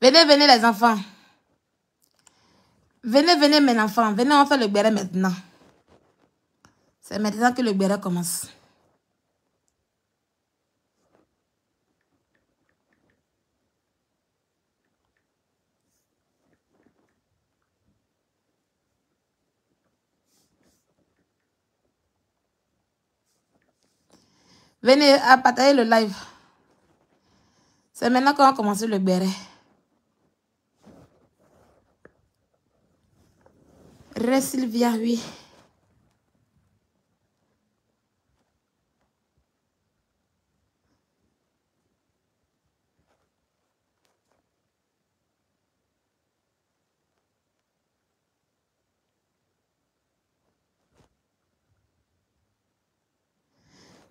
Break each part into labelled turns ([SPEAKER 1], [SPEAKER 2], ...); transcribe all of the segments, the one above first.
[SPEAKER 1] Venez, venez les enfants. Venez, venez mes enfants. Venez, on fait le béret maintenant. C'est maintenant que le béret commence. Venez à partager le live. C'est maintenant qu'on va commencer le béret. ré Sylvia, oui.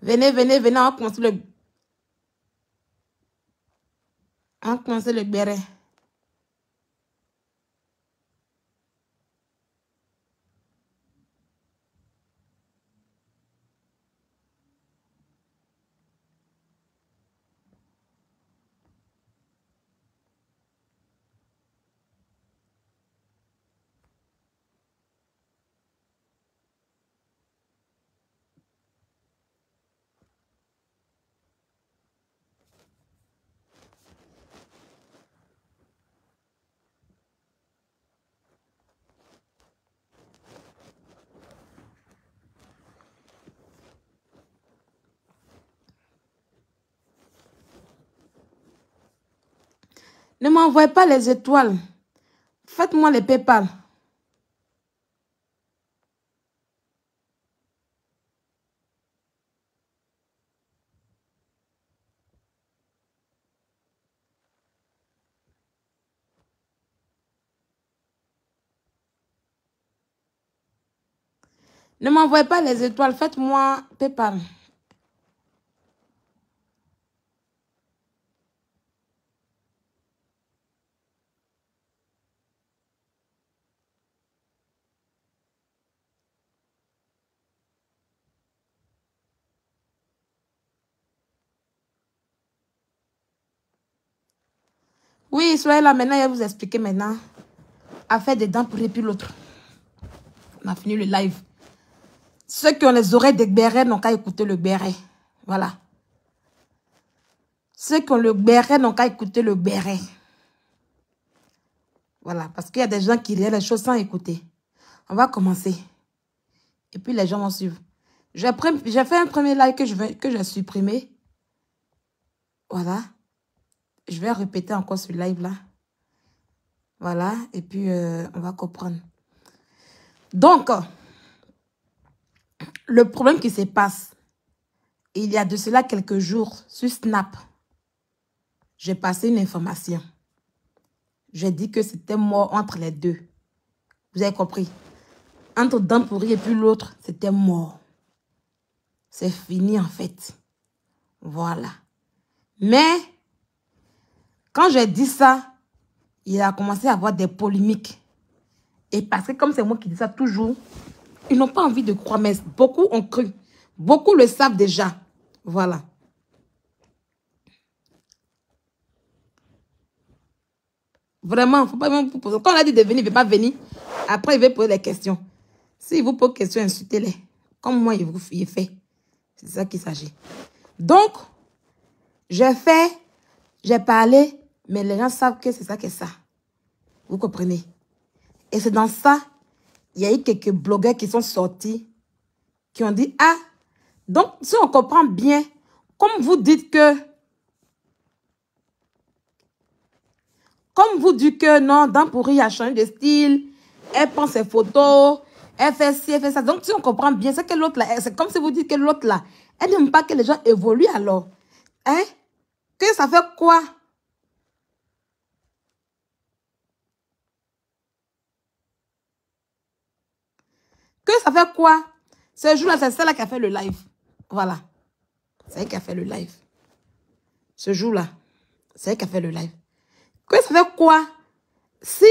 [SPEAKER 1] Venez, venez, venez, on commence le... On commence le béret. Ne m'envoyez pas les étoiles. Faites-moi les PayPal. Ne m'envoyez pas les étoiles, faites-moi PayPal. Oui, soyez là maintenant, je vais vous expliquer maintenant. Affaire des dents pour les l'autre. On a fini le live. Ceux qui ont les oreilles des béret n'ont qu'à écouter le béret. Voilà. Ceux qui ont le béret n'ont qu'à écouter le béret. Voilà, parce qu'il y a des gens qui lient les choses sans écouter. On va commencer. Et puis les gens vont suivre. J'ai fait un premier live que je, supprimé. que Voilà je vais répéter encore ce live-là. Voilà, et puis euh, on va comprendre. Donc, le problème qui se passe, il y a de cela quelques jours, sur Snap, j'ai passé une information. J'ai dit que c'était mort entre les deux. Vous avez compris Entre d'un pourri et puis l'autre, c'était mort. C'est fini en fait. Voilà. Mais quand j'ai dit ça, il a commencé à avoir des polémiques. Et parce que comme c'est moi qui dis ça toujours, ils n'ont pas envie de croire, mais beaucoup ont cru. Beaucoup le savent déjà. Voilà. Vraiment, faut pas même vous poser. Quand on a dit de venir, il ne veut pas venir. Après, il veut poser des questions. S'il vous pose questions, insultez-les. Comme moi, il vous fait. C'est ça qu'il s'agit. Donc, j'ai fait, j'ai parlé, mais les gens savent que c'est ça que ça. Vous comprenez Et c'est dans ça, il y a eu quelques blogueurs qui sont sortis, qui ont dit, ah, donc si on comprend bien, comme vous dites que, comme vous dites que non, dans Pourri a changé de style, elle prend ses photos, elle fait ci, elle fait ça. Donc si on comprend bien, c'est que l'autre là, c'est comme si vous dites que l'autre là, elle n'aime pas que les gens évoluent alors. Hein? Que ça fait quoi ça fait quoi Ce jour-là, c'est celle-là qui a fait le live. Voilà. C'est elle qui a fait le live. Ce jour-là, c'est elle qui a fait le live. Que ça fait quoi Si...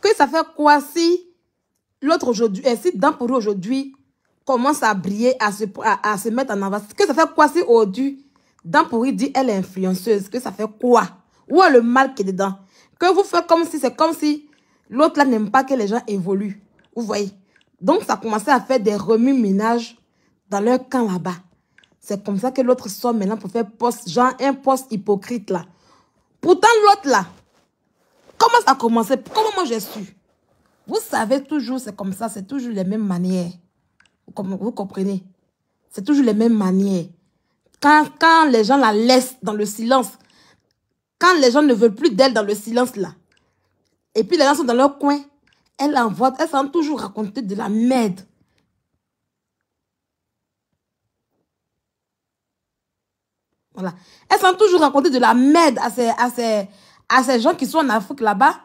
[SPEAKER 1] Que ça fait quoi si l'autre aujourd'hui, et eh, si pour aujourd'hui commence à briller, à se, se mettre en avant Que ça fait quoi si aujourd'hui dans pourri dit elle est influenceuse, que ça fait quoi Où est le mal qui est dedans Que vous faites comme si, c'est comme si l'autre là n'aime pas que les gens évoluent. Vous voyez Donc ça commençait à faire des remue-ménages dans leur camp là-bas. C'est comme ça que l'autre sort maintenant pour faire poste, genre un poste hypocrite là. Pourtant l'autre là, comment ça a commencé Comment moi j'ai su Vous savez toujours, c'est comme ça, c'est toujours les mêmes manières. Vous comprenez C'est toujours les mêmes manières quand, quand les gens la laissent dans le silence, quand les gens ne veulent plus d'elle dans le silence là, et puis les gens sont dans leur coin, elle envoie, elles sont toujours raconter de la merde. Voilà. Elles sont toujours raconter de la merde à ces, à ces, à ces gens qui sont en Afrique là-bas,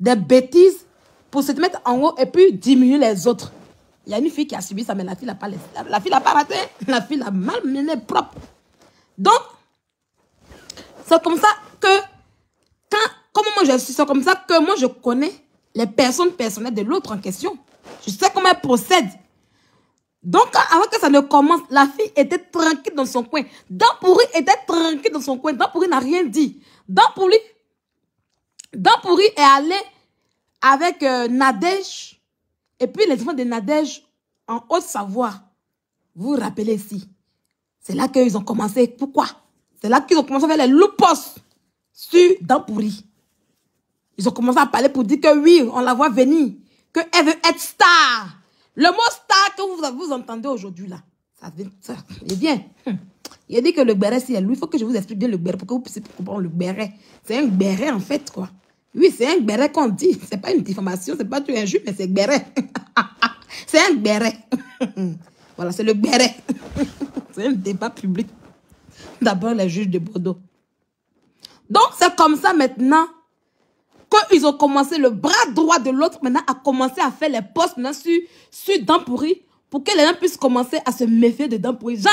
[SPEAKER 1] des bêtises pour se mettre en haut et puis diminuer les autres. Il y a une fille qui a subi ça, mais la fille n'a pas, la, la fille a pas raté. La fille l'a mal propre. Donc, c'est comme ça que, quand, comment moi je suis, comme ça que moi je connais les personnes personnelles de l'autre en question. Je sais comment elle procède. Donc, avant que ça ne commence, la fille était tranquille dans son coin. pourri était tranquille dans son coin. Dampouri n'a rien dit. Dampouri, pourri est allé avec euh, Nadège et puis les enfants de Nadège en Haute-Savoie. Vous vous rappelez ici. C'est là qu'ils ont commencé. Pourquoi C'est là qu'ils ont commencé à faire les loupos sur Dampourri. Ils ont commencé à parler pour dire que oui, on la voit venir, que elle veut être star. Le mot star que vous, vous entendez aujourd'hui là, ça, ça il bien, hum. Il a dit que le béret, c'est lui. Il faut que je vous explique bien le béret pour que vous puissiez comprendre le béret. C'est un béret en fait, quoi. Oui, c'est un béret qu'on dit. C'est pas une diffamation, c'est pas une injure, mais c'est béret. c'est un béret. Hum. Voilà, c'est le béret. c'est un débat public. D'abord, les juges de Bordeaux. Donc, c'est comme ça maintenant qu'ils ont commencé le bras droit de l'autre, maintenant, a commencé à faire les postes sur, dents pourries, pour que les gens puissent commencer à se méfier de pourries. Jean,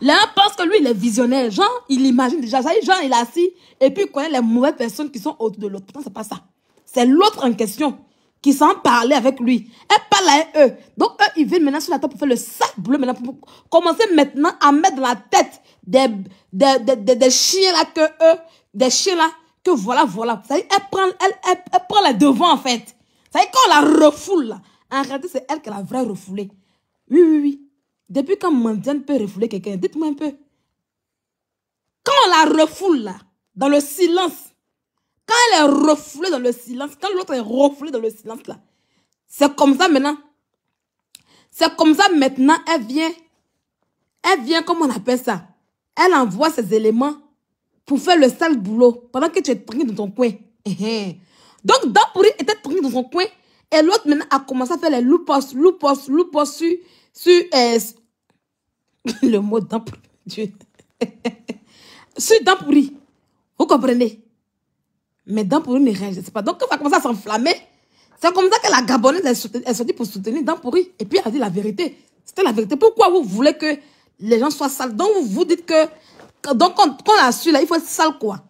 [SPEAKER 1] les gens pensent que lui, il est visionnaire. Jean, il imagine déjà. Jean, il est assis et puis il connaît les mauvaises personnes qui sont autour de l'autre. Pourtant, c'est pas ça. C'est l'autre en question qui s'en parlaient avec lui. Elle parle à eux. Donc, eux, ils viennent maintenant sur la table pour faire le sac bleu maintenant, pour commencer maintenant à mettre dans la tête des, des, des, des, chiens là que eux, des chiens là, que voilà, voilà. Ça elle prend, elle, elle, prend les devants en fait. Ça y quand on la refoule là, en réalité, c'est elle qui l'a vraie refoulée. Oui, oui, oui. Depuis quand Mandiane peut refouler quelqu'un, dites-moi un peu. Quand on la refoule là, dans le silence, quand elle est refoulée dans le silence, quand l'autre est refoulée dans le silence, là, c'est comme ça maintenant. C'est comme ça maintenant, elle vient. Elle vient, comme on appelle ça. Elle envoie ses éléments pour faire le sale boulot pendant que tu es pris dans ton coin. Eh, eh. Donc, pourri, était tranquille dans son coin et l'autre maintenant a commencé à faire les loupos, loupos, loupos sur. sur euh, le mot pourri, Dieu. sur pourri. Vous comprenez? Mais rien, je ne sais pas. Donc, quand ça commencé à s'enflammer, c'est comme ça que la Gabonaise est sortie pour soutenir dents pourri. Et puis, elle a dit la vérité. C'était la vérité. Pourquoi vous voulez que les gens soient sales Donc, vous vous dites que. Donc, quand, on a su, là, il faut être sale, quoi.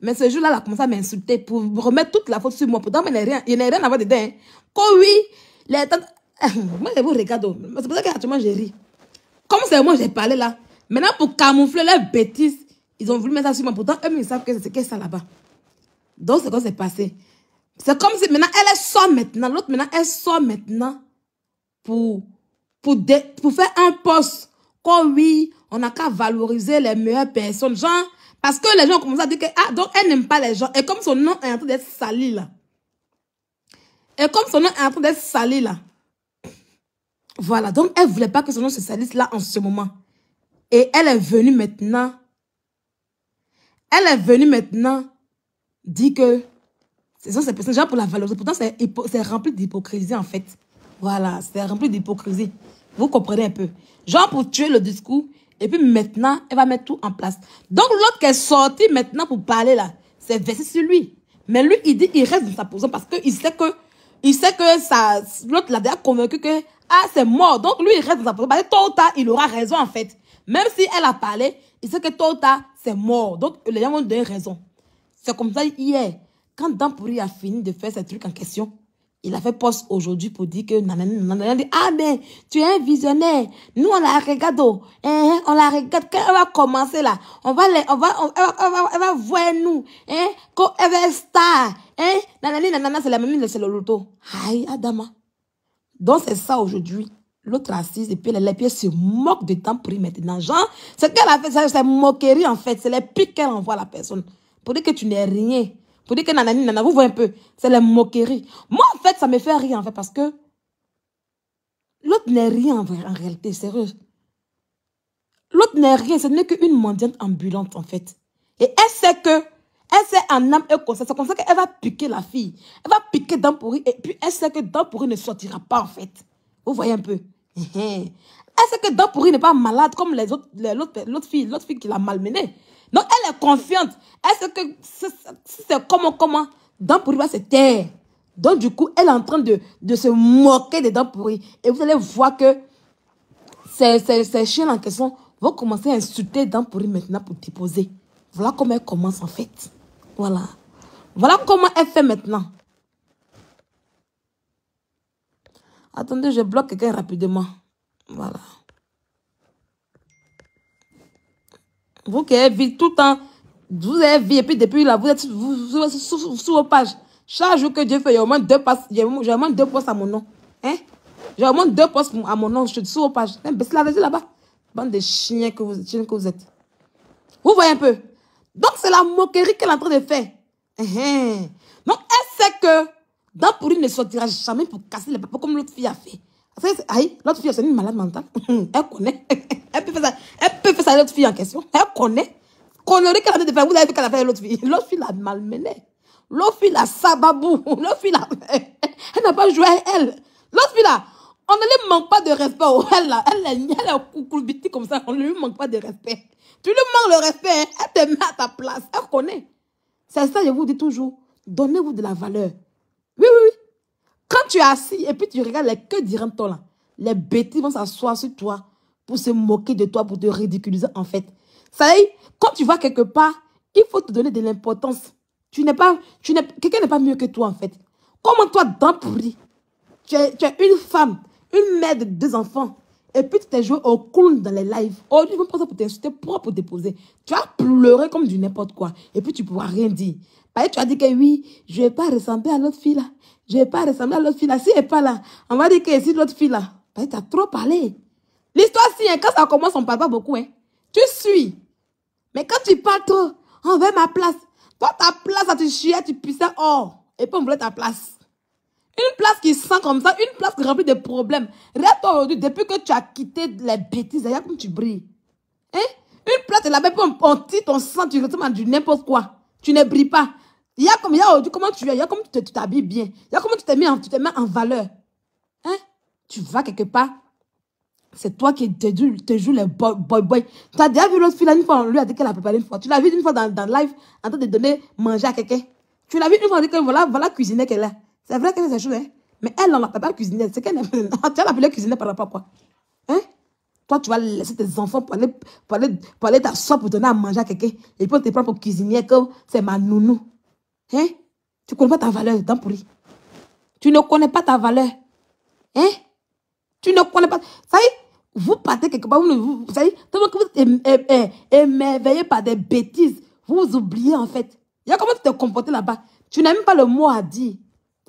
[SPEAKER 1] Mais ce jour-là, elle a commencé à m'insulter pour remettre toute la faute sur moi. Pourtant, il n'y a rien, il a rien à voir dedans. Hein. Quand oui, les moi, je vous regarde. Oh. C'est pour ça qu'actuellement, j'ai ri. Comme c'est moi, j'ai parlé là. Maintenant, pour camoufler leurs bêtises, ils ont voulu mettre ça sur moi. Pourtant, eux, ils savent que c'est ça là-bas. Donc, c'est quoi s'est passé. C'est comme si maintenant, elle est sort maintenant. L'autre, maintenant, elle sort maintenant pour, pour, pour faire un poste. Quand, oui, on n'a qu'à valoriser les meilleures personnes. Genre, parce que les gens commencent à dire que, ah, donc elle n'aime pas les gens. Et comme son nom est en train d'être sali, là. Et comme son nom est en train d'être sali, là. Voilà, donc elle ne voulait pas que son nom se salisse là en ce moment. Et elle est venue maintenant. Elle est venue maintenant dit que ce sont ces personnes pour la valoriser. Pourtant, c'est rempli d'hypocrisie, en fait. Voilà, c'est rempli d'hypocrisie. Vous comprenez un peu. Genre pour tuer le discours. Et puis maintenant, elle va mettre tout en place. Donc l'autre qui est sorti maintenant pour parler là, c'est versé sur lui. Mais lui, il dit, il reste dans sa position parce qu'il sait que, il sait que ça, l'autre l'a déjà convaincu que, ah, c'est mort. Donc lui, il reste dans sa position parce que tôt il aura raison en fait. Même si elle a parlé, il sait que tôt c'est mort. Donc les gens vont donner raison comme ça hier. Quand pourri a fini de faire ce truc en question, il a fait poste aujourd'hui pour dire que dit Ah, mais tu es un visionnaire. Nous, on la regarde. Oh. Hein, hein, on la regarde. Quand elle va commencer là, on va, on va, va, voir nous. Hein, va star. Hein, c'est la même, que le loto. Aïe, Adama. Donc, c'est ça aujourd'hui. L'autre assise, et puis les, pieds se moquent de temps pris maintenant. Genre, ce qu'elle a fait, c'est moquerie en fait. C'est les pics qu'elle envoie à la personne pour dire que tu n'es rien, pour dire que nanani, nanana, vous voyez un peu, c'est la moquerie. Moi, en fait, ça me fait rire, en fait, parce que l'autre n'est rien en, vrai, en réalité, sérieux. L'autre n'est rien, ce n'est qu'une mendiante ambulante, en fait. Et elle sait que, elle sait en âme et conscience, c'est comme ça qu'elle va piquer la fille. Elle va piquer pourri et puis elle sait que pourri ne sortira pas, en fait. Vous voyez un peu eh, eh. elle sait que pourri n'est pas malade comme les autres, l'autre fille, l'autre fille qui l'a malmenée. Donc, elle est confiante. Est-ce que c'est comment, comment Dents pourries va se taire. Donc, du coup, elle est en train de, se moquer des dents Et vous allez voir que ces, ces, ces chiens en question vont commencer à insulter dents pourries maintenant pour déposer. Voilà comment elle commence en fait. Voilà. Voilà comment elle fait maintenant. Attendez, je bloque quelqu'un rapidement. Voilà. Vous qui avez vu tout le temps, vous avez vu et puis depuis là, vous êtes sous, sous, vos pages. Chaque jour que Dieu fait, il y a au moins deux, au moins deux postes à mon nom. Hein? J'ai au moins deux postes à mon nom, je suis sous vos pages. Hein, baissez la là-bas. Bande de chiens que vous, chiens que vous êtes. Vous voyez un peu. Donc, c'est la moquerie qu'elle est en train de faire. Hein, hein. Donc, elle sait que dans pourri ne sortira jamais pour casser les papas comme l'autre fille a fait aïe, l'autre fille, c'est une malade mentale. Elle connaît. Elle peut, faire ça. Elle peut faire ça à l'autre fille en question. Elle connaît. Connerie qu'elle a de faire, vous avez fait qu'elle a fait l'autre fille. L'autre fille l'a malmené. L'autre fille l'a sababou. L'autre fille Elle n'a pas joué à elle. L'autre fille là, on ne lui manque pas de respect. Oh, elle, là, elle, elle, elle coucou bitty comme ça. On ne lui manque pas de respect. Tu lui manques le respect. Hein. Elle te met à ta place. Elle connaît. C'est ça, je vous dis toujours. Donnez-vous de la valeur. Oui, oui, oui. Quand tu es assis et puis tu regardes les que diront là, les bêtises vont s'asseoir sur toi pour se moquer de toi, pour te ridiculiser en fait. Ça y est, quand tu vas quelque part, il faut te donner de l'importance. Tu n'es pas, tu n'es, quelqu'un n'est pas mieux que toi en fait. Comment toi, d'un tu tu es une femme, une mère de deux enfants, et puis tu t'es joué au clown dans les lives. Oh, ils vont pas ça pour t'insulter, pour, déposer. Tu as pleuré comme du n'importe quoi. Et puis tu pourras rien dire. Par bah, tu as dit que oui, je ne vais pas ressembler à l'autre fille là. Je ne vais pas ressembler à l'autre fille Si elle n'est pas là, on va dire que si l'autre fille là, bah, tu as trop parlé. L'histoire, si, hein, quand ça commence, on ne parle pas beaucoup. Hein. Tu suis. Mais quand tu parles trop, on veut ma place. Toi, ta place, tu chier, tu puissais. Oh, et puis on voulait ta place. Une place qui sent comme ça, une place qui remplie de problèmes. Regarde-toi aujourd'hui, depuis que tu as quitté les bêtises, regarde comme tu brilles. Hein? Une place, là-bas, on, on ton ton sang, tu du n'importe quoi. Tu ne brilles pas. Il y a, comme, il y a comment tu es, il y a comment tu t'habilles bien, il y a comme tu t'es mis, en valeur. Hein? Tu vas quelque part, c'est toi qui te, te joues les boy boy. Tu as déjà vu l'autre fille là, une fois, lui a dit qu'elle a préparé une fois. Tu l'as vu une fois dans, dans live en train de donner manger à quelqu'un. Tu l'as vu une fois, on dit que voilà, voilà cuisiner qu'elle a. C'est vrai qu'elle est choses, hein? Mais elle, on l'appelle pas cuisiné C'est qu'elle Tu appelé cuisinier par rapport à quoi Hein Toi, tu vas laisser tes enfants pour aller, pour aller, pour donner à manger à quelqu'un. Et puis on te prend pour cuisiner comme c'est ma nounou. Hein? Tu ne connais pas ta valeur, pour lui. Tu ne connais pas ta valeur. Hein? Tu ne connais pas. Ça vous partez quelque part, vous, êtes émerveillé par des bêtises, vous oubliez en fait. Il y a comment tu te comporter là-bas. Tu n'as même pas le mot à dire.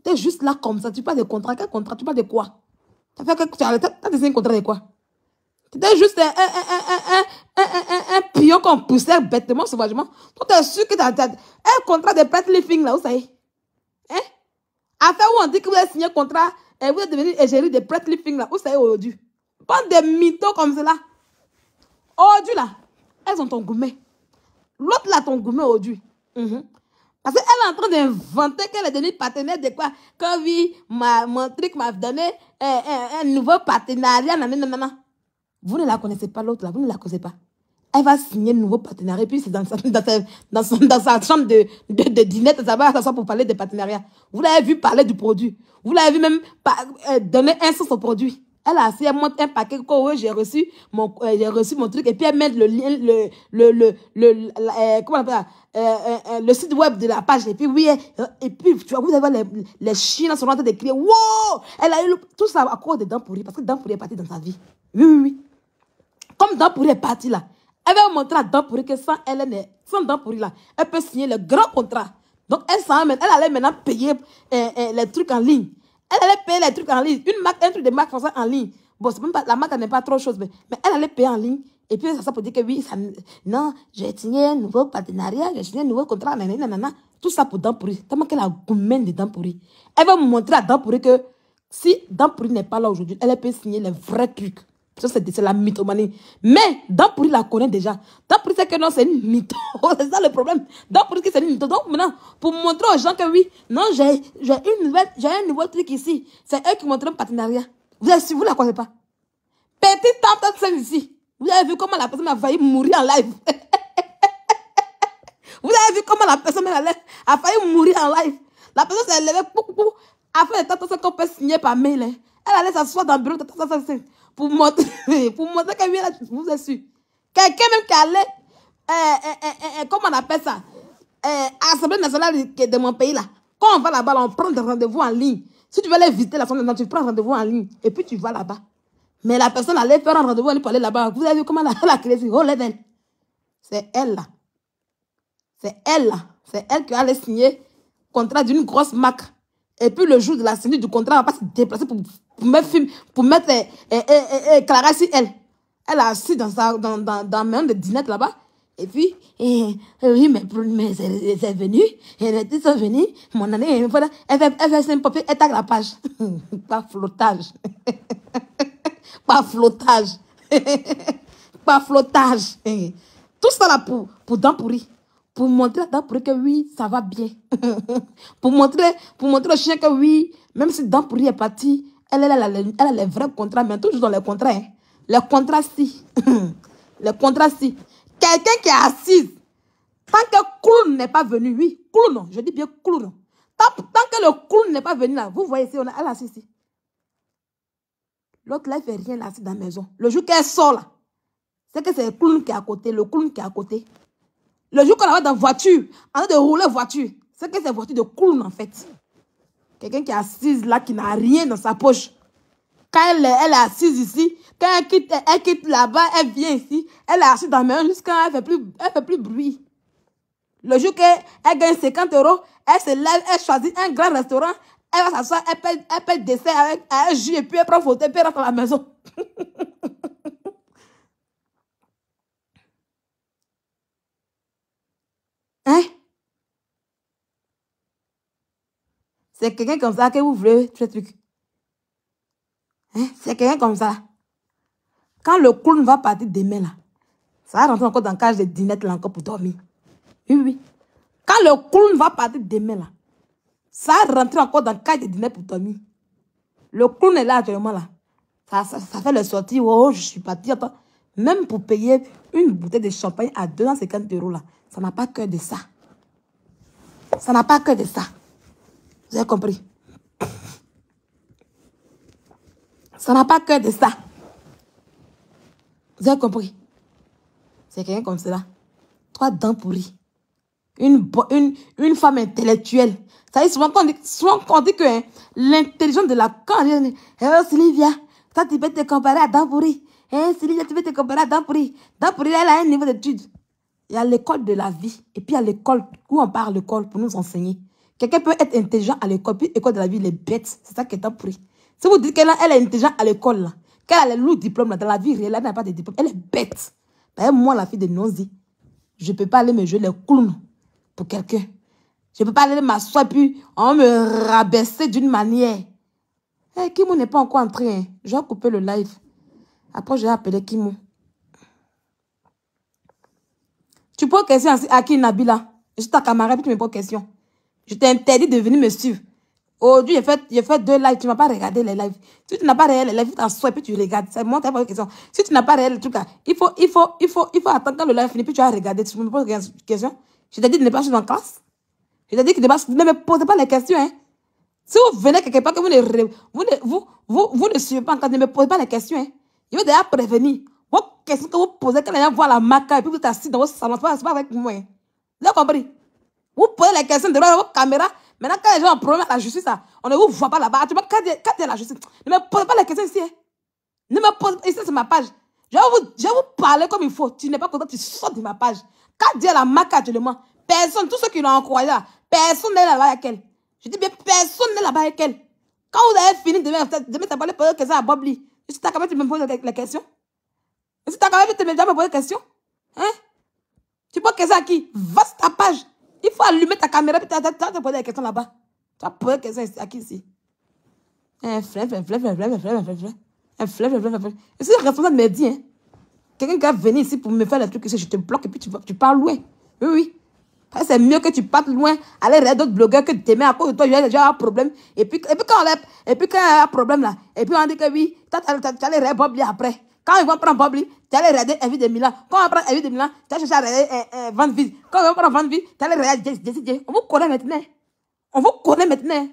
[SPEAKER 1] Tu es juste là comme ça. Tu parles de contrat. Quel contrat Tu parles de quoi Tu as, fait, un contrat de quoi Tu étais juste un, pion qu'on poussait bêtement, sauvagement. Toi, t'es sûr que t'as, un contrat de pet lifing là, vous savez? Hein? Après, où on dit que vous avez signé un contrat et vous êtes devenu égérie de pet lifing là, vous savez aujourd'hui? Pas des mythos comme cela. Aujourd'hui là, elles ont ton gourmet. L'autre là, ton gourmet aujourd'hui. Mm-hmm. Parce qu'elle est en train d'inventer qu'elle est devenue partenaire de quoi Quand oui, ma, mon truc m'a donné un, euh, partenariat. Euh, un nouveau partenariat. Nanana. Vous ne la connaissez pas, l'autre là, vous ne la connaissez pas elle va signer un nouveau partenariat. Puis c'est dans, dans, dans, dans, sa chambre de, de, de dîner, ça va s'asseoir pour parler de partenariat. Vous l'avez vu parler du produit. Vous l'avez vu même euh, donner un sens au produit. Elle a assez, elle montre un paquet. Oh, j'ai reçu, mon, euh, reçu mon truc. Et puis elle met le le, le, le, euh, comment le site web de la page. Et puis oui, et puis tu vois, vous avez les, les chiens sont en train de crier Elle a eu tout ça à cause de Dan Parce que Dan est parti dans sa vie. Oui, oui, oui. Comme Dan est parti là. Elle va montrer à Dan que sans elle, sans là, elle peut signer le grand contrat. Donc elle s'en elle allait maintenant payer euh, euh, les trucs en ligne. Elle allait payer les trucs en ligne. Une marque, un truc de marque française en ligne. Bon, même pas, la marque n'est pas trop chose, mais, elle allait payer en ligne. Et puis ça, ça pour dire que oui, non, j'ai signé un nouveau partenariat, j'ai signé un nouveau contrat, Tout ça pour Dan Tellement qu'elle a gommé de Elle va montrer à Dan que si Dan n'est pas là aujourd'hui, elle peut signer les vrais trucs. C'est la mythomanie. Mais Dampuri la connaît déjà. Dampuri sait que non, c'est une mytho. c'est ça le problème. sait que c'est une mytho. Donc maintenant, pour montrer aux gens que oui, non, j'ai une nouvelle, j'ai un nouveau truc ici. C'est eux qui montrent un partenariat. Vous avez vous la connaissez pas. Petite tante celle ici. Vous avez vu comment la personne a failli mourir en live. vous avez vu comment la personne a failli mourir en live. La personne s'est levée, pour pour a fait des qu'on peut signer par mail. Hein. Elle allait s'asseoir dans le bureau de Tata pour montrer, pour montrer que lui, vous êtes su. Quelqu'un même qui allait, euh, euh, euh, euh comment on appelle ça Assemblée nationale de mon pays là. Quand on va là-bas, on prend des rendez-vous en ligne. Si tu veux aller visiter l'Assemblée nationale, tu prends rendez-vous en ligne et puis tu vas là-bas. Mais la personne allait faire un rendez-vous, elle aller là-bas. Vous avez vu comment elle a créé Oh, C'est elle là. C'est elle là. C'est elle qui allait signer contrat d'une grosse marque. Et puis le jour de la signature du contrat, on va pas se déplacer pour, pour mettre, film, pour mettre eh, eh, eh, Clara sur elle. Elle a assis dans, sa, dans, dans, dans de dîner là-bas. Et puis, oui, mais, mais c'est venu, Elle est venue. mon année, elle fait, elle fait un papier, elle tague la page. pas flottage. pas flottage. pas flottage. Tout ça là pour, pour dents pourries pour montrer à pour que oui, ça va bien. pour, montrer, pour montrer au chien que oui, même si pourrie est parti, elle, elle, elle, elle, a les vrais contrats, mais toujours dans les contrats. Hein. Les contrats si. les contrats si. Quelqu'un qui est assise, tant que clown n'est pas venu, oui, clown, je dis bien clown. Tant, tant que le clown n'est pas venu là, vous voyez, on elle est assise ici. L'autre là, il fait rien là, dans la maison. Le jour qu'elle sort là, c'est que c'est le qui est à côté, le clown qui est à côté. Le jour qu'on va dans voiture, en train de rouler voiture, c'est que c'est voiture de clown en fait. Quelqu'un qui est assise là, qui n'a rien dans sa poche. Quand elle est, elle assise ici, quand elle quitte, elle quitte là-bas, elle vient ici, elle est assise dans la maison jusqu'à elle ne fait, plus, elle fait plus bruit. Le jour qu'elle gagne 50 euros, elle se lève, elle choisit un grand restaurant, elle va s'asseoir, elle paie, elle paie dessert avec un jus et puis elle prend photo et puis elle rentre à la maison. Hein? C'est quelqu'un comme ça que vous voulez, ce truc. Hein? C'est quelqu'un comme ça. Quand le clown va partir demain, là, ça va encore dans le cage de dinette, là, encore pour dormir. Oui, oui. Quand le clown va partir demain, là, ça va encore dans le cage de dinette pour dormir. Le clown est là actuellement, là. Ça, fait le sortie. Oh, je suis parti. Même pour payer une bouteille de champagne à 250 euros, là. Ça n'a pas que de ça. Ça n'a pas que de ça. Vous avez compris Ça n'a pas que de ça. Vous avez compris C'est quelqu'un comme cela. Trois dents pourries. Une, une, une femme intellectuelle. Ça y souvent dit, souvent on dit que hein, l'intelligence de la quand eh, Sylvia, toi tu peux te comparer à dents pourries. Eh, Sylvia, tu peux te comparer à dents pourries. Dents pourries, elle a un niveau d'études. Il y a l'école de la vie et puis il y a l'école où on part l'école pour nous enseigner. Quelqu'un peut être intelligent à l'école, puis l'école de la vie, les est bête. C'est ça qui est appris. Si vous dites qu'elle est intelligente à l'école, qu'elle a le lourds diplôme, là, dans la vie réelle, elle n'a pas de diplôme, elle est bête. moi, la fille de nonzi je ne peux pas aller me jouer les clowns pour quelqu'un. Je ne peux pas aller m'asseoir, puis on me rabaisser d'une manière. Hey, eh, Kimou n'est pas encore entré. Hein. Je vais couper le live. Après, je vais appeler Kimou. Tu poses question à qui Nabila Je suis ta camarade, puis tu me poses question. Je t'ai interdit de venir me suivre. Aujourd'hui, j'ai fait, fait deux lives, tu ne m'as pas regardé les lives. Si tu n'as pas regardé les lives, tu t'assois et puis tu regardes. C'est moi, tu pas question. Si tu n'as pas regardé le truc, il faut, il faut, il faut, il faut attendre quand le live finit, puis tu vas regarder. Tu me poses question. Je t'ai dit de ne pas suivre en classe. Je t'ai dit que ne me posez pas les questions, hein. Si vous venez quelque part que vous ne, vous vous, vous, suivez pas en classe, ne me posez pas les questions, hein. Je déjà prévenir. Vos questions que vous posez, quand les gens voient la maca et puis vous êtes assis dans votre salon, ce n'est pas avec moi. Hein. Vous avez compris Vous posez les questions devant votre caméra. Maintenant, quand les gens ont problème à la justice, on ne vous voit pas là-bas. Quand il y a la justice, ne me posez pas les questions ici. Hein. Ne me posez pas. Ici, c'est ma page. Je vais, vous, je vais vous parler comme il faut. Tu n'es pas content, tu sors de ma page. Quand dire la maca actuellement, personne, tous ceux qui l'ont là personne n'est là-bas avec elle. Je dis bien, personne n'est là-bas avec elle. Quand vous avez fini de mettre, de me à parler pour les questions à Bob Lee, je as quand même tu me poses les questions est-ce que tu as quand même te déjà me poser des questions Hein Tu poses question à qui sur ta page. Il faut allumer ta caméra et tu vas te poser des questions là-bas. Tu vas poser des questions à qui ici Un flemme, un flemme, un flemme, un flemme, un flemme. Un flemme, un flemme, un flemme. Et si le responsable me dit, hein, quelqu'un qui va venir ici pour me faire des trucs, je te bloque et puis tu, tu pars loin. Oui, oui. C'est mieux que tu partes loin, aller vers d'autres blogueurs que tu à cause de toi, il y a déjà un problème. Et puis, et puis quand et puis il y a un problème là, et puis on dit que oui, tu aller Bob après. Quand ils vont prendre Bobby, tu tu allais regarder vie de Milan. Quand on la vie de Milan, tu allais chercher à regarder euh, euh, Van Ville. Quand on prendre Van Ville, tu allais regarder Jesse J. On vous connaît maintenant. On vous connaît maintenant.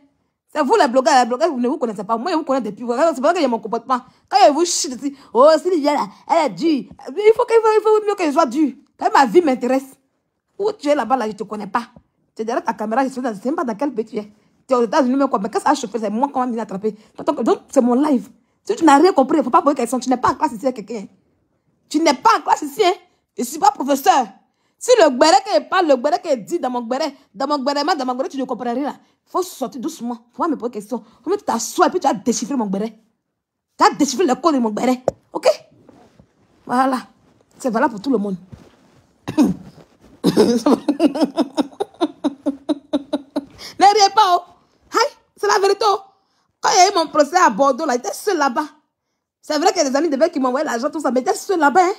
[SPEAKER 1] C'est vous les blogueurs, les blogueurs, vous ne vous connaissez pas. Moi, je vous connais depuis. C'est ça que j'ai mon comportement. Quand ils vous chient, oh, si là, elle est dure. Il faut qu'il faut, faut que je dure. Quand ma vie m'intéresse. Où tu es là-bas, là, je ne te connais pas. Tu es à ta caméra, je ne sais même pas dans quel pays tu es. Tu es aux États-Unis, mais quoi. Mais qu'est-ce que ça a chauffé C'est moi qui m'a mis attraper. Donc, c'est mon live. Si tu n'as rien compris, il ne faut pas poser questions. Tu n'es pas en classe ici avec quelqu'un. Tu n'es pas en classe ici. Hein? Je ne suis pas professeur. Si le gbéré qui parle, le gbéré qui dit dans mon gbéré, dans mon gbéré, dans mon gbéré, tu ne comprends rien. Il faut sortir doucement. Il faut pas me poser question. Comment tu t'assois et puis tu as déchiffré mon gbéré. Tu as déchiffré le code de mon gbéré. OK Voilà. C'est valable pour tout le monde. ne riez pas, oh. C'est la vérité, oh. Quand il y a eu mon procès à Bordeaux, là, j'étais seul là-bas. C'est vrai qu'il y a des amis de qui m'envoyaient l'argent, tout ça, mais j'étais seul là-bas. Hein.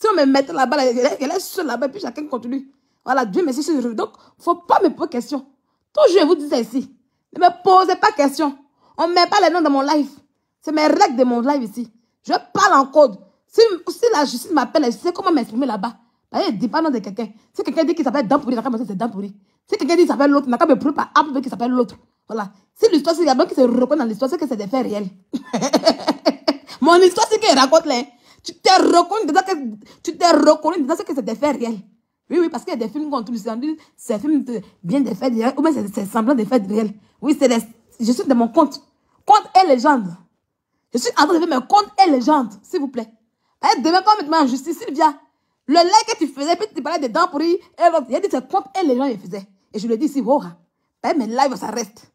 [SPEAKER 1] Si on me mettait là-bas, là, est seul là-bas, puis chacun continue. Voilà, Dieu merci, je suis Donc, il ne faut pas me poser question. Toujours, je vous dis ici. Ne me posez pas question. On ne met pas les noms dans mon live. C'est mes règles de mon live ici. Je parle en code. Si, la justice m'appelle, je sais comment m'exprimer là-bas. Il ne dit pas le nom de quelqu'un. Si quelqu'un dit qu'il s'appelle Dampouri, c'est Dampouri. Si quelqu'un dit s'appelle l'autre, n'a qu'à me prendre par pour qui s'appelle l'autre. Voilà. Si l'histoire, c'est quelqu'un qui se reconnaît dans l'histoire, c'est que c'est des faits réels. Mon histoire, c'est qu'elle raconte là. Tu t'es reconnu déjà que tu t'es reconnu que c'est des faits réels. Oui, oui, parce qu'il y a des films qu'on trouve, c'est un film bien des faits réels, ou bien c'est semblant des faits réels. Oui, c'est je suis de mon compte. Compte et légende. Je suis en train de faire mes compte et légende, s'il vous plaît. Et demain, quand on en justice, Sylvia, le lait que tu faisais, puis tu parlais des dents pourries, et il a dit c'est compte et légende, il faisait. Et je lui ai dit, si, oh, ben, mes lives, ça reste.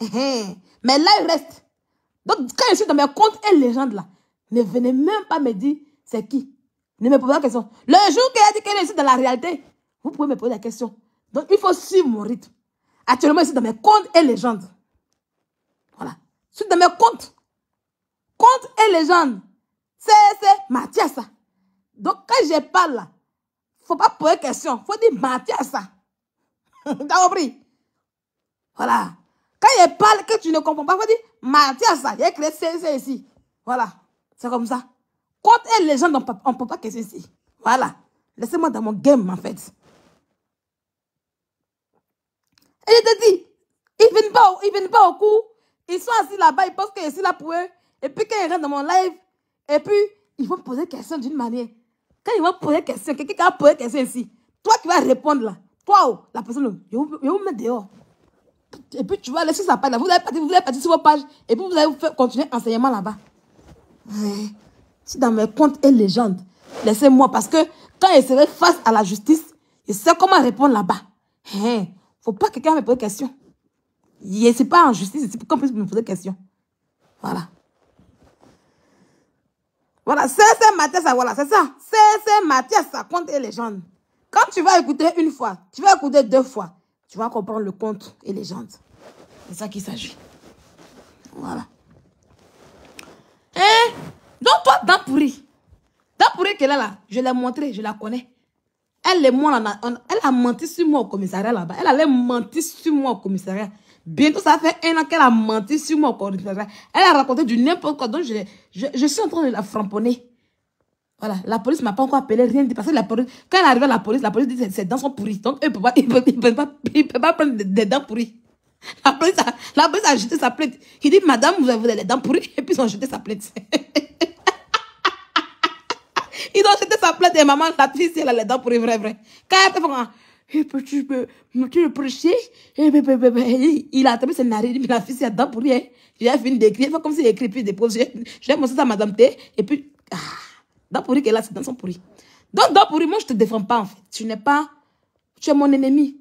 [SPEAKER 1] Eh, eh, mes lives restent. Donc, quand je suis dans mes comptes et légendes là, ne venez même pas me dire c'est qui. Ne me posez pas la question. Le jour qu'elle a dit qu'elle est dans la réalité, vous pouvez me poser la question. Donc, il faut suivre mon rythme. Actuellement, je suis dans mes contes et légendes. Voilà. Je suis dans mes contes. Contes et légendes. C'est Mathias. Donc, quand je parle, il ne faut pas poser question. Il faut dire Mathias. T'as compris Voilà. Quand il parle que tu ne comprends pas, il faut dire, Mathias, ça, il a écrit c'est ici. Voilà. C'est comme ça. Quand elle, les gens, on ne peut pas que ici. Voilà. Laissez-moi dans mon game, en fait. Et je te dis, ils ne viennent, pas, pas au cours. Ils sont assis là-bas, ils pensent que je là pour eux. Et puis quand ils rentrent dans mon live, et puis ils vont poser des questions d'une manière. Quand ils vont poser des questions, quelqu'un va poser des questions ici, toi qui vas répondre là, waouh, oh, la personne, je vous, vous mets dehors. Et puis tu vas laisser sa page Vous allez partir, vous sur vos pages Et puis vous allez faire continuer enseignement là-bas. Si dans mes comptes et légendes, laissez-moi. Parce que quand je serai face à la justice, je sais comment répondre là-bas. Il hein, ne faut pas que quelqu'un me pose des questions. Je ne pas en justice, c'est pour qu'on puisse me poser des questions. Voilà. Voilà, c'est ça, Mathias, voilà, c'est ça. C'est Mathias, ça compte et légende. Quand tu vas écouter une fois, tu vas écouter deux fois, tu vas comprendre le conte et légende. C'est ça qu'il s'agit. Voilà. Et hein? donc toi, Dampouri, Dampouri qu'elle est là, je l'ai montré, je la connais. Elle est moi, a, elle a menti sur moi au commissariat là-bas. Elle allait mentir sur moi au commissariat. Bientôt, ça fait un an qu'elle a menti sur moi au commissariat. Elle a raconté du n'importe quoi. Donc, je, je, je suis en train de la framponner. Voilà, la police ne m'a pas encore appelé, rien dit. Parce la police, quand elle arrive à la police, la police dit que ses dents sont pourries. Donc, eux, ils ne peuvent, pas, pas prendre des, dents pourries. La police, a, la police a jeté sa plainte. Il dit, madame, vous avez les dents pourries. Et puis, ils ont jeté sa plainte. ils ont jeté sa plainte et maman, la fille, elle a les dents pourries, vrai, vrai. Quand elle fait eh, tu peux, tu le prêcher. Eh, il a attrapé ses narines, mais la fille, elle a les dents pourries. Hein. J'ai fini d'écrire. Il fait comme s'il écrit, puis il dépose. J'ai montré ça à madame T. Et puis, ah. Dans pourri qu'elle là, c'est dans son pourri. Donc, pourri, moi, je ne te défends pas, en fait. Tu n'es pas... Tu es mon ennemi.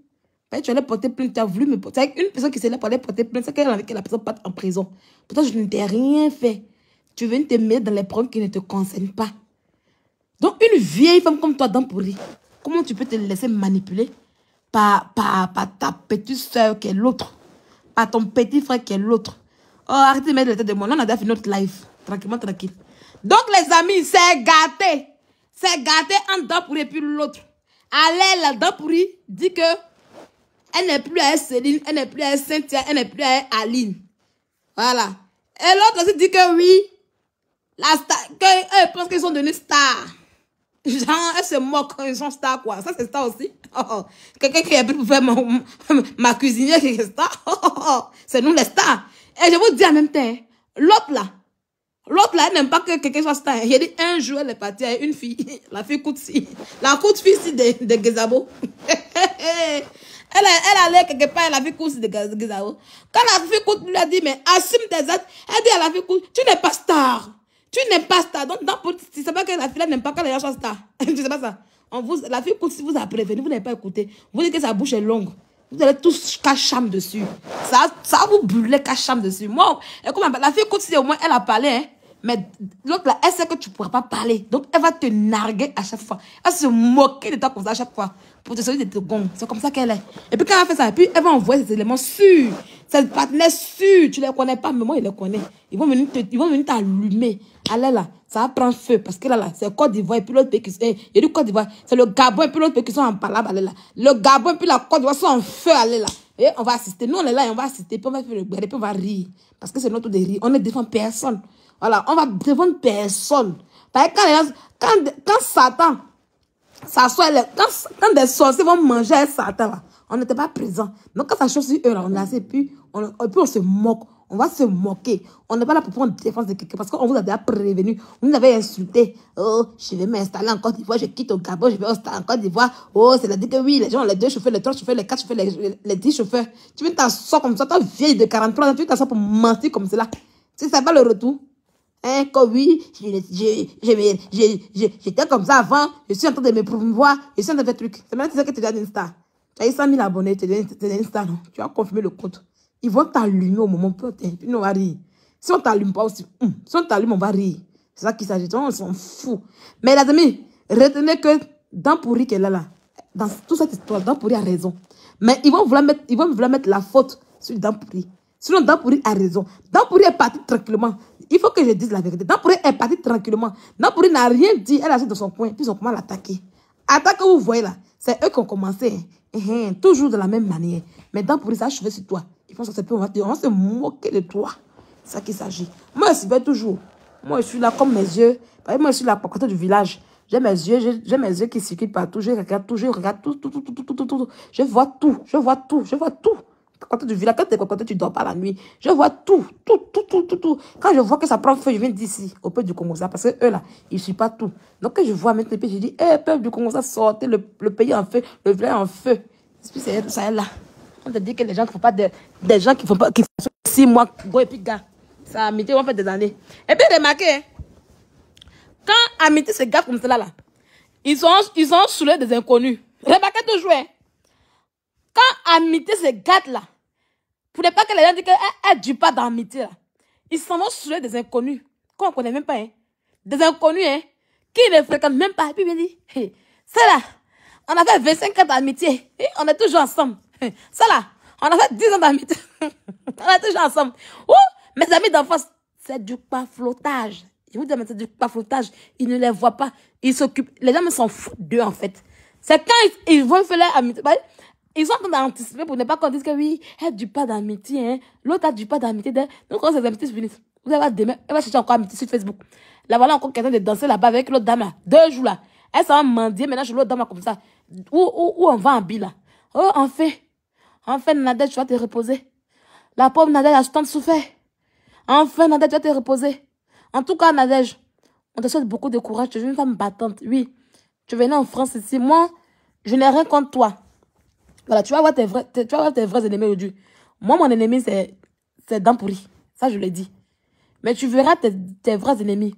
[SPEAKER 1] Tu allais porter plainte, tu as voulu me porter. Avec une personne qui s'est là pour aller porter plainte, c'est qu'elle avait que la personne pas en prison. Pourtant, je ne t'ai rien fait. Tu viens te mettre dans les problèmes qui ne te concernent pas. Donc, une vieille femme comme toi, dans pourri, comment tu peux te laisser manipuler par, par, par ta petite soeur qui est l'autre, par ton petit frère qui est l'autre Oh, arrête de mettre le tête de moi. Là, on a déjà fait notre live. Tranquillement, tranquille. Donc, les amis, c'est gâté. C'est gâté en Dapouri et puis l'autre. Allez, la Dapouri dit que elle n'est plus à Céline, elle n'est plus à Cynthia, elle n'est plus à Aline. Voilà. Et l'autre aussi dit que oui, la star, que, eux pensent qu'ils sont devenus stars. Genre, elle se moquent quand ils sont stars, quoi. Ça, c'est star aussi. Oh, Quelqu'un qui est pris pour faire ma, ma cuisinière qui est star. c'est nous les stars. Et je vous dis en même temps, l'autre là, L'autre là, n'aime pas que quelqu'un soit star. Il a dit un jour, elle est partie avec une fille. La fille coûte La coûte fille si de, de elle, elle allait quelque part, elle a vu coutsi de Gezabo. Quand la fille coûte lui a dit, mais assume tes actes, elle dit à la fille coûte, tu n'es pas star. Tu n'es pas star. Donc, dans, tu sais pas que la fille n'aime pas quand les gens sont stars. tu sais pas ça. la fille coûte vous a prévenu, vous n'avez pas écouté. Vous dites que sa bouche est longue. Vous allez tous cacham dessus. Ça, ça vous brûler, cacham dessus. Moi, la fille coûte au moins elle a parlé, hein. Mais l'autre, là, elle sait que tu ne pourras pas parler. Donc, elle va te narguer à chaque fois. Elle se moquer de toi comme ça à chaque fois. Pour te sortir de tes gonds. C'est comme ça qu'elle est. Et puis, quand elle fait ça, puis, elle va envoyer ses éléments sûrs. Ces partenaires sûrs. Tu ne les connais pas, mais moi, je les connais. Ils vont venir t'allumer. Allez là, ça va prendre feu. Parce que là, là, c'est Côte d'Ivoire et puis l'autre pays qui il y a du Côte d'Ivoire. C'est le Gabon et puis l'autre pays qui sont en palabre. là. Le Gabon et puis la Côte d'Ivoire sont en feu. Allez là. Et on va assister. Nous, on est là et on va assister. Puis on va Puis on va rire. Parce que c'est notre tour de rire. On ne défend personne. Voilà, on va défendre personne. Parce que quand, quand, quand Satan s'assoit, quand, quand des sorciers vont manger à Satan, là, on n'était pas présent. Donc quand ça chauffe sur eux, là, on a plus. on, on se moque. On va se moquer. On n'est pas là pour prendre défense de quelqu'un parce qu'on vous a déjà prévenu. Vous nous avez insulté. Oh, je vais m'installer en Côte d'Ivoire. Je quitte au Gabon. Je vais installer en Côte d'Ivoire. Oh, c'est-à-dire que oui, les gens, les deux chauffeurs, les trois chauffeurs, les quatre chauffeurs, les, les dix chauffeurs. Tu veux t'asseoir comme ça. Toi, vieille de 43 ans, tu veux t'asseoir pour mentir comme cela. Si ça va le retour, Hein, que oui, j'étais comme ça avant, je suis en train de me promouvoir, je suis en train de faire trucs. C'est maintenant que tu as Insta. Tu as 100 000 abonnés, tu as Insta, non Tu as confirmé le compte. Ils vont t'allumer au moment, puis on va rire. Si on t'allume pas aussi, hmm, si on t'allume, on va rire. C'est ça qui s'agit, on s'en fout. Mais les amis, retenez que dans pourri qu'elle là, dans toute cette histoire, dans a raison. Mais ils vont vouloir mettre, ils vont vouloir mettre la faute sur Dampouri. Sinon, Dampourri a raison. Dampourri est parti tranquillement. Il faut que je dise la vérité. Nampuri est partie tranquillement. Nampuri n'a rien dit. Elle a dans son coin. Puis ils ont commencé à l'attaquer. Attaque vous voyez là. C'est eux qui ont commencé. Eh, eh, toujours de la même manière. Mais ça s'est achevé sur toi. Ils font que c'est peu. On va, se moquer de toi. C'est ça qu'il s'agit. Moi, je suis toujours. Moi, je suis là comme mes yeux. Moi, je suis là pour côté du village. J'ai mes yeux, j'ai mes yeux qui circulent partout. Je regarde tout, je regarde tout, tout, tout, tout, tout, tout. Je vois tout, je vois tout, je vois tout. Quand tu vis là, quand tu quand tu dors pas la nuit, je vois tout, tout, tout, tout, tout, Quand je vois que ça prend feu, je viens d'ici, au peuple du Congo, parce que eux là, ils ne suivent pas tout. Donc quand je vois maintenant les je dis, hé, eh, peuple du Congo, ça, sortez, le, pays en feu, le village en feu. C'est ça, là. On te dit que les gens ne font pas des, des gens qui font pas, qui font six mois, go et puis gars. Ça, on fait des années. Et bien, remarquez, quand amitié ces gars comme cela là, ils ont, ils ont des inconnus. Remarquez toujours, hein amitié se gâte là, pour ne pas que les gens disent qu'elle eh, ne du pas d'amitié là, ils s'en vont sur des inconnus qu'on ne connaît même pas. Hein. Des inconnus hein, qui ne fréquentent même pas. Et puis ils disent, c'est là, on a fait 25 ans d'amitié. On est toujours ensemble. C'est là, on a fait 10 ans d'amitié. on est toujours ensemble. mes amis d'enfance, c'est du pas flottage Je vous dis, mais c'est du pas flottage, Ils ne les voient pas. Ils s'occupent. Les gens sont foutent d'eux, en fait. C'est quand ils, vont faire leur amitié. Bah, ils sont en train d'anticiper pour ne pas qu'on dise que oui, elle du pas d'amitié, hein. L'autre a du pas d'amitié. Donc, quand ces amitiés se finissent, vous allez voir demain, elle va chercher encore amitié sur Facebook. Là, voilà encore quelqu'un de danser là-bas avec l'autre dame là. Deux jours là. Elle s'en va mendier maintenant je l'autre dame là comme ça. Où, on va en bille là? Oh, en fait. Enfin, Nadège, tu vas te reposer. La pauvre Nadège a tant souffert. Enfin, Nadège, tu vas te reposer. En tout cas, Nadège, on te souhaite beaucoup de courage. Tu es une femme battante. Oui, tu venais en France ici. Moi, je n'ai rien contre toi. Voilà, tu vas voir tes vrais, tu tes vrais ennemis aujourd'hui. Moi, mon ennemi, c'est dents Ça, je l'ai dit. Mais tu verras tes, tes, vrais ennemis.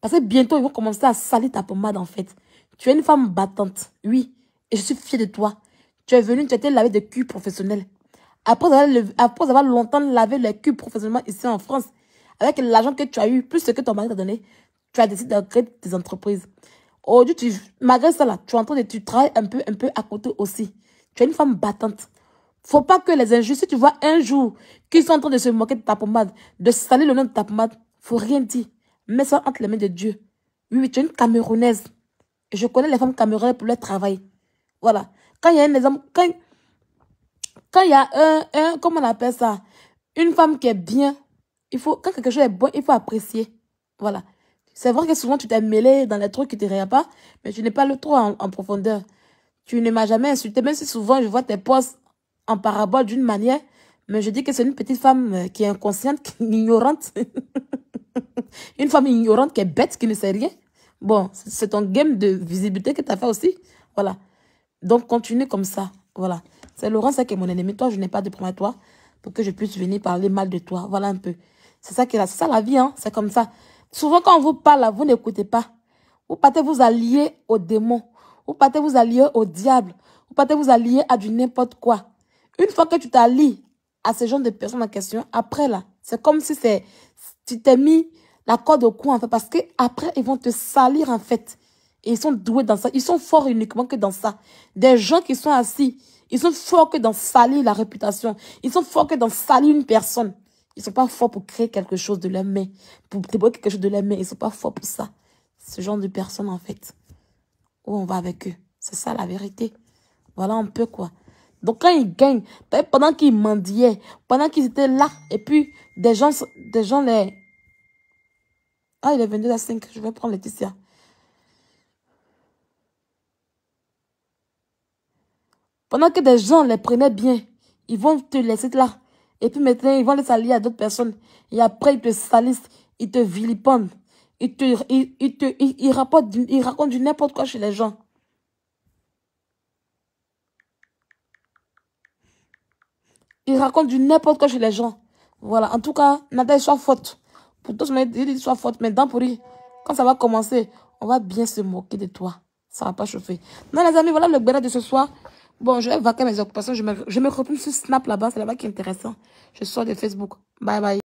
[SPEAKER 1] Parce que bientôt, ils vont commencer à salir ta pommade, en fait. Tu es une femme battante, oui. Et je suis fière de toi. Tu es venue, tu été lavée de cul professionnel. Après avoir, après avoir longtemps lavé les cul professionnellement ici en France, avec l'argent que tu as eu, plus ce que ton mari t'a donné, tu as décidé de créer tes entreprises. Aujourd'hui, malgré ça, tu es en de, tu travailles un peu, un peu à côté aussi. Tu es une femme battante. Faut pas que les injustices. tu vois un jour qu'ils sont en train de se moquer de ta pommade, de saler le nom de ta pommade, faut rien dire. Mets ça entre les mains de Dieu. Oui, tu es une Camerounaise. Je connais les femmes camerounaises pour leur travail. Voilà. Quand il y a un exemple, quand, il y a un, un, comment on appelle ça, une femme qui est bien, il faut, quand quelque chose est bon, il faut apprécier. Voilà. C'est vrai que souvent tu t'es mêlé dans les trucs qui ne te pas, mais tu n'es pas le trop en profondeur. Tu ne m'as jamais insulté, même si souvent je vois tes postes en parabole d'une manière, mais je dis que c'est une petite femme euh, qui est inconsciente, qui est ignorante. une femme ignorante qui est bête, qui ne sait rien. Bon, c'est ton game de visibilité que tu as fait aussi. Voilà. Donc, continue comme ça. Voilà. C'est Laurent, ça qui est mon ennemi. Toi, je n'ai pas de problème à toi pour que je puisse venir parler mal de toi. Voilà un peu. C'est ça qui est ça la vie, hein. C'est comme ça. Souvent, quand on vous parle, vous n'écoutez pas. Vous partez vous allier aux démons. Vous partez vous allier au diable. Vous partez vous allier à du n'importe quoi. Une fois que tu t'allies à ce genre de personnes en question, après là, c'est comme si c'est tu t'es mis la corde au cou en parce que après ils vont te salir en fait. Et ils sont doués dans ça, ils sont forts uniquement que dans ça. Des gens qui sont assis, ils sont forts que dans salir la réputation, ils sont forts que dans salir une personne. Ils sont pas forts pour créer quelque chose de leur main, pour débrouiller quelque chose de leur main, ils sont pas forts pour ça. Ce genre de personnes en fait où on va avec eux. C'est ça la vérité. Voilà un peu quoi. Donc quand ils gagnent, pendant qu'ils mendiaient, pendant qu'ils étaient là, et puis des gens, des gens les... Ah, il est venu à 5, je vais prendre Laetitia. Pendant que des gens les prenaient bien, ils vont te laisser là. Et puis maintenant, ils vont les salir à d'autres personnes. Et après, ils te salissent, ils te vilipendent. Il, il, raconte du n'importe quoi chez les gens. Il raconte du n'importe quoi chez les gens. Voilà. En tout cas, Nada, quoi. soit faute. Pour tous, il soit faute. Mais dans pourri, quand ça va commencer, on va bien se moquer de toi. Ça va pas chauffer. Non, les amis, voilà le béret de ce soir. Bon, je vais vaquer mes occupations. Je me, je sur Snap là-bas. C'est là-bas qui est intéressant. Je sors de Facebook. Bye bye.